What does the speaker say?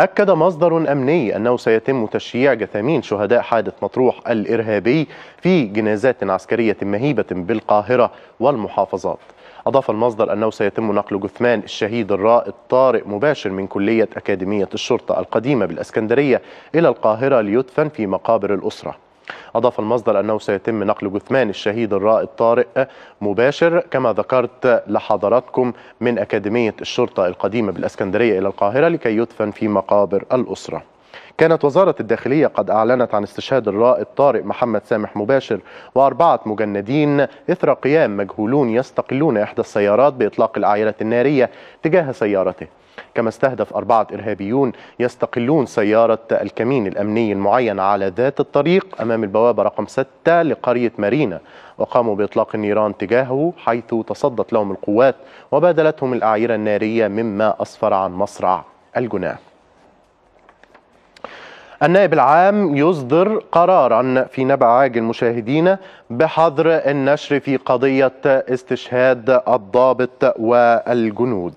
أكد مصدر أمني أنه سيتم تشييع جثامين شهداء حادث مطروح الإرهابي في جنازات عسكرية مهيبة بالقاهرة والمحافظات أضاف المصدر أنه سيتم نقل جثمان الشهيد الرائد طارق مباشر من كلية أكاديمية الشرطة القديمة بالأسكندرية إلى القاهرة ليدفن في مقابر الأسرة أضاف المصدر أنه سيتم نقل جثمان الشهيد الرائد طارق مباشر كما ذكرت لحضراتكم من أكاديمية الشرطة القديمة بالإسكندرية إلى القاهرة لكي يدفن في مقابر الأسرة كانت وزارة الداخلية قد أعلنت عن استشهاد الرائد طارق محمد سامح مباشر وأربعة مجندين إثر قيام مجهولون يستقلون إحدى السيارات بإطلاق الأعيرة النارية تجاه سيارته كما استهدف أربعة إرهابيون يستقلون سيارة الكمين الأمني المعين على ذات الطريق أمام البوابة رقم 6 لقرية مارينا وقاموا بإطلاق النيران تجاهه حيث تصدت لهم القوات وبادلتهم الأعيرة النارية مما أسفر عن مصرع الجناح النائب العام يصدر قرارا في نبع عاجل مشاهدينا بحظر النشر في قضية استشهاد الضابط والجنود